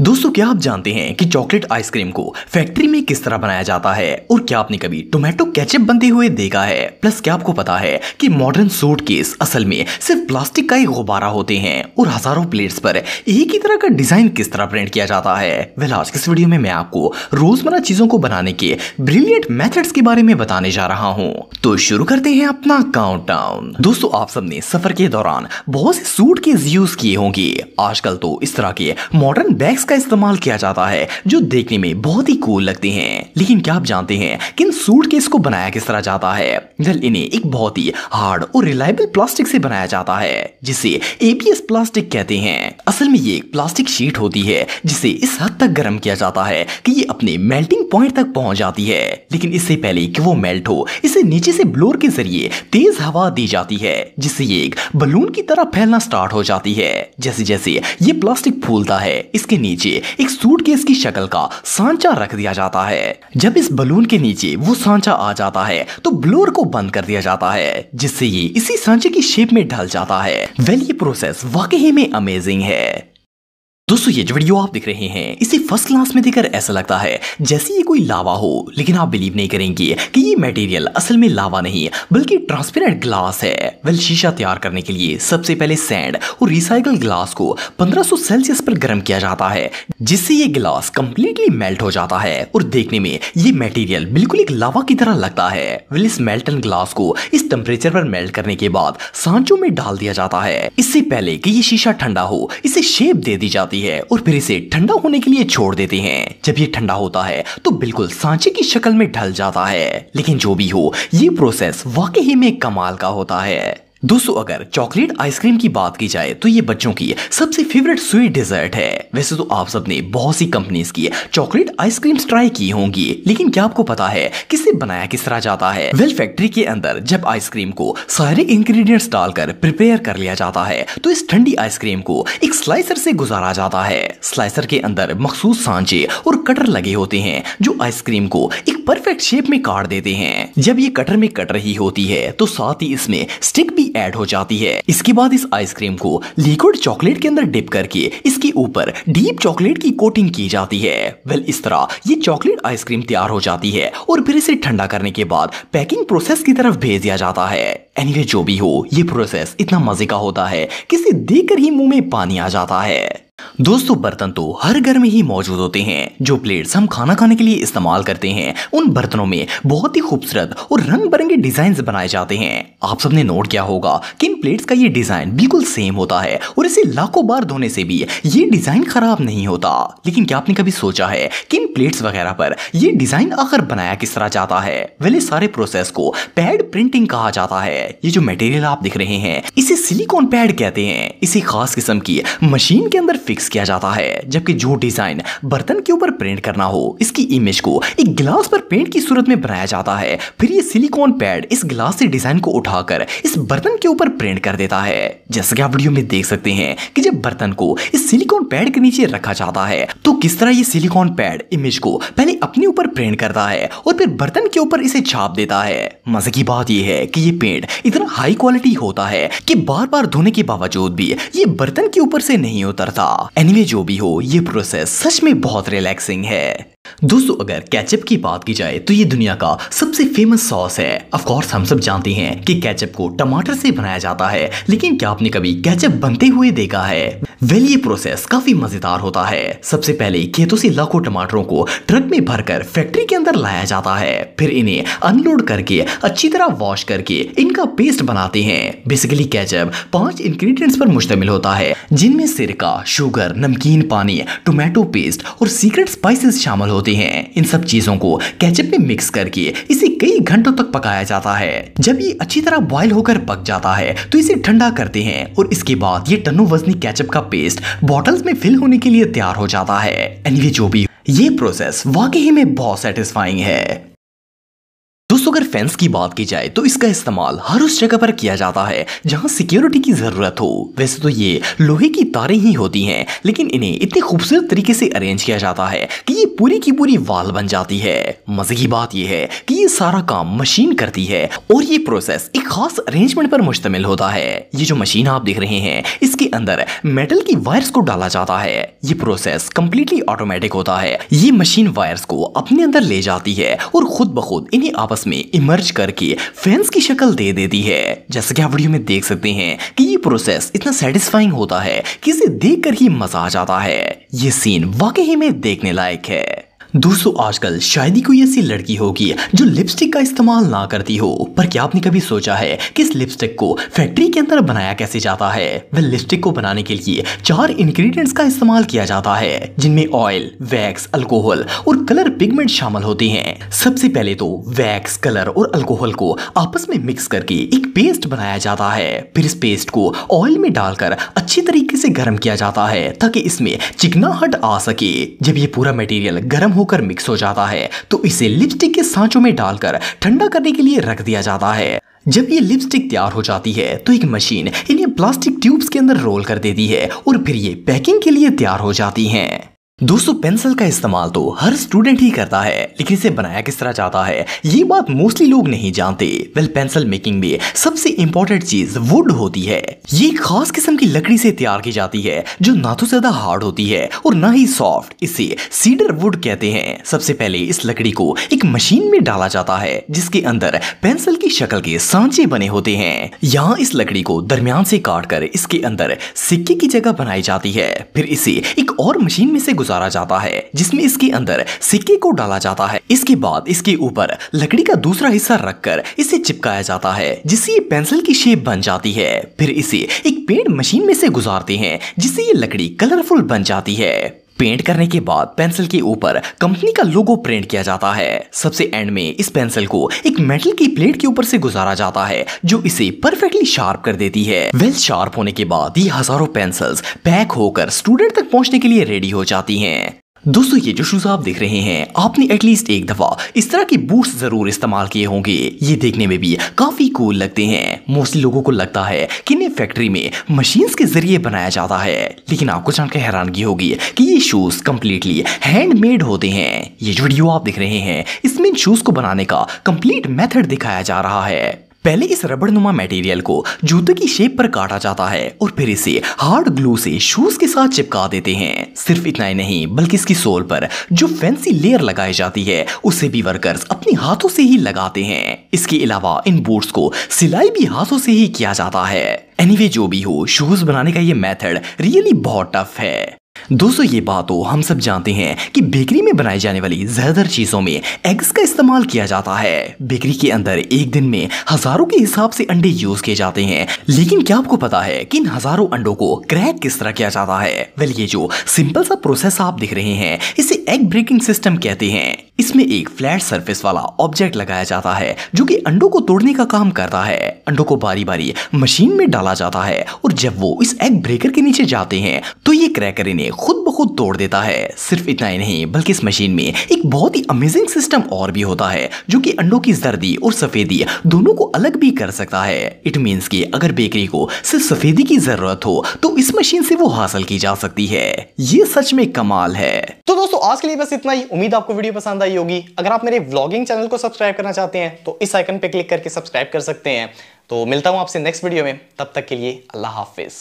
दोस्तों क्या आप जानते हैं कि चॉकलेट आइसक्रीम को फैक्ट्री में किस तरह बनाया जाता है और क्या आपने कभी टोमेटो केचप बनते हुए देखा है प्लस क्या आपको पता है कि मॉडर्न सूट केस असल में सिर्फ प्लास्टिक का ही गुब्बारा होते हैं और हजारों प्लेट्स पर एक ही तरह का डिजाइन किस तरह प्रिंट किया जाता है वेल आज इस वीडियो में मैं आपको रोजमर्रा चीजों को बनाने के ब्रिलियंट मैथड्स के बारे में बताने जा रहा हूँ तो शुरू करते हैं अपना काउंट दोस्तों आप सबने सफर के दौरान बहुत से सूट केस यूज किए होंगे आजकल तो इस तरह के मॉडर्न बैग्स इसका इस्तेमाल किया जाता है जो देखने में बहुत ही कूल लगते हैं लेकिन क्या आप जानते हैं कि इन सूट केस को बनाया किस तरह जाता है जल इन्हें एक बहुत ही हार्ड और रिलायबल प्लास्टिक से बनाया जाता है जिसे एबीएस प्लास्टिक कहते हैं असल में ये एक प्लास्टिक शीट होती है जिसे इस हद तक गर्म किया जाता है कि ये अपने मेल्टिंग पॉइंट तक पहुंच जाती है लेकिन इससे पहले कि वो मेल्ट हो इसे नीचे से ब्लोर के जरिए तेज हवा दी जाती है जिससे ये एक बलून की तरह फैलना स्टार्ट हो जाती है जैसे जैसे ये प्लास्टिक फूलता है इसके नीचे नीचे एक सूटकेस की शक्ल का सांचा रख दिया जाता है जब इस बलून के नीचे वो सांचा आ जाता है तो ब्लोर को बंद कर दिया जाता है जिससे ये इसी सांचे की शेप में ढल जाता है वेल ये प्रोसेस वाकई में अमेजिंग है दोस्तों ये जो वीडियो आप देख रहे हैं इसे फर्स्ट क्लास में देखकर ऐसा लगता है जैसे ये कोई लावा हो लेकिन आप बिलीव नहीं करेंगे कि ये मटेरियल असल में लावा नहीं बल्कि ट्रांसपेरेंट ग्लास है वेल शीशा तैयार करने के लिए सबसे पहले सैंड और रिसाइकल ग्लास को 1500 सेल्सियस पर गर्म किया जाता है जिससे ये ग्लास कम्प्लीटली मेल्ट हो जाता है और देखने में ये मेटेरियल बिल्कुल एक लावा की तरह लगता है वेल इस मेल्टन ग्लास को इस टेम्परेचर पर मेल्ट करने के बाद सांचों में डाल दिया जाता है इससे पहले की ये शीशा ठंडा हो इसे शेप दे दी जाती जाती है और फिर इसे ठंडा होने के लिए छोड़ देते हैं जब ये ठंडा होता है तो बिल्कुल सांचे की शक्ल में ढल जाता है लेकिन जो भी हो ये प्रोसेस वाकई में कमाल का होता है दोस्तों अगर चॉकलेट आइसक्रीम की बात की जाए तो ये बच्चों की सबसे फेवरेट स्वीट डिजर्ट है वैसे तो आप सबने बहुत सी कंपनीज की चॉकलेट आइसक्रीम ट्राई की होंगी लेकिन क्या आपको पता है किसे बनाया किस तरह जाता है वेल फैक्ट्री के अंदर जब आइसक्रीम को सारे इंग्रेडिएंट्स डालकर प्रिपेयर कर लिया जाता है तो इस ठंडी आइसक्रीम को एक स्लाइसर से गुजारा जाता है स्लाइसर के अंदर मखसूस सांचे और कटर लगे होते हैं जो आइसक्रीम को एक परफेक्ट शेप में काट देते हैं जब ये कटर में कट रही होती है तो साथ ही इसमें स्टिक भी एड ऐड हो जाती है इसके बाद इस आइसक्रीम को लिक्विड चॉकलेट के अंदर डिप करके इसके ऊपर डीप चॉकलेट की कोटिंग की जाती है वेल इस तरह ये चॉकलेट आइसक्रीम तैयार हो जाती है और फिर इसे ठंडा करने के बाद पैकिंग प्रोसेस की तरफ भेज दिया जाता है एनीवे anyway, जो भी हो ये प्रोसेस इतना मजे का होता है किसे देख देखकर ही मुंह में पानी आ जाता है दोस्तों बर्तन तो हर घर में ही मौजूद होते हैं जो प्लेट्स हम खाना खाने के लिए इस्तेमाल करते हैं उन बर्तनों में बहुत ही खूबसूरत और रंग बिरंगे डिजाइन बनाए जाते हैं आप सबने नोट किया होगा कि इन प्लेट्स का ये डिजाइन बिल्कुल सेम होता है और इसे लाखों बार धोने से भी ये डिजाइन खराब नहीं होता लेकिन क्या आपने कभी सोचा है कि इन प्लेट्स वगैरह पर यह डिजाइन आखिर बनाया किस तरह जाता है वेले सारे प्रोसेस को पैड प्रिंटिंग कहा जाता है ये जो मेटेरियल आप दिख रहे हैं इसे सिलिकॉन पैड कहते हैं इसे खास किस्म की मशीन के अंदर फिक्स किया जाता है जबकि जो डिज़ाइन बर्तन के ऊपर प्रिंट करना हो इसकी इमेज को एक गिलास पर पेंट की सूरत में बनाया जाता है फिर ये सिलिकॉन पैड इस गिलास से डिज़ाइन को उठाकर इस बर्तन के ऊपर प्रिंट कर देता है जैसा कि आप वीडियो में देख सकते हैं कि जब बर्तन को इस सिलिकॉन पैड के नीचे रखा जाता है तो किस तरह ये सिलिकॉन पैड इमेज को पहले अपने ऊपर प्रिंट करता है और फिर बर्तन के ऊपर इसे छाप देता है मजे की बात यह है कि ये पेंट इतना हाई क्वालिटी होता है कि बार बार धोने के बावजूद भी ये बर्तन के ऊपर से नहीं उतरता एनीवे anyway, जो भी हो ये प्रोसेस सच में बहुत रिलैक्सिंग है दोस्तों अगर कैचअप की बात की जाए तो ये दुनिया का सबसे फेमस सॉस है अफकोर्स हम सब जानते हैं कि कैचअप को टमाटर से बनाया जाता है लेकिन क्या आपने कभी कैचअप बनते हुए देखा है वेल ये प्रोसेस काफी मजेदार होता है सबसे पहले खेतों से लाखों टमाटरों को ट्रक में भरकर फैक्ट्री के अंदर लाया जाता है फिर इन्हें अनलोड करके अच्छी तरह वॉश करके इनका पेस्ट बनाते हैं बेसिकली कैचअप पांच इंग्रेडिएंट्स पर मुश्तमिल होता है जिनमें सिरका शुगर नमकीन पानी टोमेटो पेस्ट और सीक्रेट स्पाइसेस शामिल इस्तेमाल होते हैं इन सब चीज़ों को कैचअप में मिक्स करके इसे कई घंटों तक पकाया जाता है जब ये अच्छी तरह बॉइल होकर पक जाता है तो इसे ठंडा करते हैं और इसके बाद ये टनो वजनी कैचअप का पेस्ट बॉटल्स में फिल होने के लिए तैयार हो जाता है एनवी anyway, जो भी ये प्रोसेस वाकई में बहुत सेटिस्फाइंग है दोस्तों अगर फेंस की बात की जाए तो इसका इस्तेमाल हर उस जगह पर किया जाता है जहां सिक्योरिटी की जरूरत हो वैसे तो ये लोहे की तारे ही होती हैं लेकिन इन्हें इतने खूबसूरत तरीके से अरेंज किया जाता है कि ये पूरी की पूरी वाल बन जाती है मजे की बात यह है कि ये सारा काम मशीन करती है और ये प्रोसेस एक खास अरेंजमेंट पर मुश्तमिल होता है ये जो मशीन आप देख रहे हैं इसके अंदर मेटल की वायर्स को डाला जाता है ये प्रोसेस कंप्लीटली ऑटोमेटिक होता है ये मशीन वायर्स को अपने अंदर ले जाती है और खुद ब खुद इन्हें आपस में इमर्ज करके फैंस की शक्ल दे देती है जैसा कि आप वीडियो में देख सकते हैं कि ये प्रोसेस इतना सेटिस्फाइंग होता है कि इसे देख कर ही मजा आ जाता है ये सीन वाकई में देखने लायक है दोस्तों आजकल शायद ही कोई ऐसी लड़की होगी जो लिपस्टिक का इस्तेमाल ना करती हो पर क्या आपने कभी सोचा है कि इस लिपस्टिक को फैक्ट्री के अंदर बनाया कैसे जाता है वह लिपस्टिक को बनाने के लिए चार इंग्रेडिएंट्स का इस्तेमाल किया जाता है जिनमें ऑयल वैक्स अल्कोहल और कलर पिगमेंट शामिल होते हैं सबसे पहले तो वैक्स कलर और अल्कोहल को आपस में मिक्स करके एक पेस्ट बनाया जाता है फिर इस पेस्ट को ऑयल में डालकर अच्छी तरीके से गर्म किया जाता है ताकि इसमें चिकनाहट आ सके जब ये पूरा मटेरियल गर्म होकर मिक्स हो जाता है तो इसे लिपस्टिक के सांचों में डालकर ठंडा करने के लिए रख दिया जाता है जब ये लिपस्टिक तैयार हो जाती है तो एक मशीन इन्हें प्लास्टिक ट्यूब्स के अंदर रोल कर देती है और फिर ये पैकिंग के लिए तैयार हो जाती हैं दोस्तों पेंसिल का इस्तेमाल तो हर स्टूडेंट ही करता है लेकिन इसे बनाया किस तरह जाता है ये बात मोस्टली लोग नहीं जानते वेल पेंसिल मेकिंग में सबसे इम्पोर्टेंट चीज वुड होती है ये खास किस्म की लकड़ी से तैयार की जाती है जो ना तो ज्यादा हार्ड होती है और ना ही सॉफ्ट इसे सीडर वुड कहते हैं सबसे पहले इस लकड़ी को एक मशीन में डाला जाता है जिसके अंदर पेंसिल की शक्ल के सांचे बने होते हैं यहाँ इस लकड़ी को दरमियान से काट कर इसके अंदर सिक्के की जगह बनाई जाती है फिर इसे एक और मशीन में से गुजारा जाता है जिसमें इसके अंदर सिक्के को डाला जाता है इसके बाद इसके ऊपर लकड़ी का दूसरा हिस्सा रखकर इसे चिपकाया जाता है जिससे ये पेंसिल की शेप बन जाती है फिर इसे एक पेंट मशीन में से गुजारते हैं जिससे ये लकड़ी कलरफुल बन जाती है पेंट करने के बाद पेंसिल के ऊपर कंपनी का लोगो प्रिंट किया जाता है सबसे एंड में इस पेंसिल को एक मेटल की प्लेट के ऊपर से गुजारा जाता है जो इसे परफेक्टली शार्प कर देती है वेल शार्प होने के बाद ये हजारों पेंसिल्स पैक होकर स्टूडेंट तक पहुंचने के लिए रेडी हो जाती हैं दोस्तों ये जो शूज़ आप देख रहे हैं आपने एटलीस्ट एक दफ़ा इस तरह के बूट्स ज़रूर इस्तेमाल किए होंगे ये देखने में भी काफ़ी कूल लगते हैं मोस्टली लोगों को लगता है कि इन्हें फैक्ट्री में मशीन्स के ज़रिए बनाया जाता है लेकिन आपको जानकर हैरानगी होगी कि ये शूज़ कम्प्लीटली हैंडमेड होते हैं ये जो वीडियो आप देख रहे हैं इसमें इन शूज़ को बनाने का कम्प्लीट मेथड दिखाया जा रहा है पहले इस रबड़नुमा मेटेरियल को जूते की शेप पर काटा जाता है और फिर इसे हार्ड ग्लू से शूज के साथ चिपका देते हैं सिर्फ इतना ही नहीं बल्कि इसकी सोल पर जो फैंसी लेयर लगाई जाती है उसे भी वर्कर्स अपने हाथों से ही लगाते हैं इसके अलावा इन बूट्स को सिलाई भी हाथों से ही किया जाता है एनीवे anyway, जो भी हो शूज बनाने का ये मेथड रियली बहुत टफ है दोस्तों ये बात हो तो हम सब जानते हैं कि बेकरी में बनाई जाने वाली ज़्यादातर चीज़ों में एग्स का इस्तेमाल किया जाता है बेकरी के अंदर एक दिन में हज़ारों के हिसाब से अंडे यूज़ किए जाते हैं लेकिन क्या आपको पता है कि इन हज़ारों अंडों को क्रैक किस तरह किया जाता है वेल ये जो सिंपल सा प्रोसेस आप देख रहे हैं इसे एग ब्रेकिंग सिस्टम कहते हैं इसमें एक फ्लैट सरफेस वाला ऑब्जेक्ट लगाया जाता है जो कि अंडों को तोड़ने का काम करता है अंडों को बारी बारी मशीन में डाला जाता है और जब वो इस एग ब्रेकर के नीचे जाते हैं तो ये क्रैकर इन्हें खुद ब खुद तोड़ देता है सिर्फ इतना ही नहीं बल्कि इस मशीन में एक बहुत ही अमेजिंग सिस्टम और भी होता है जो कि अंडों की जर्दी और सफेदी दोनों को अलग भी कर सकता है इट मीन्स कि अगर बेकरी को सिर्फ सफेदी की जरूरत हो तो इस मशीन से वो हासिल की जा सकती है ये सच में कमाल है तो दोस्तों आज के लिए बस इतना ही उम्मीद आपको वीडियो पसंद आई होगी अगर आप मेरे व्लॉगिंग चैनल को सब्सक्राइब करना चाहते हैं तो इस आइकन पे क्लिक करके सब्सक्राइब कर सकते हैं तो मिलता हूं आपसे नेक्स्ट वीडियो में तब तक के लिए अल्लाह हाफिज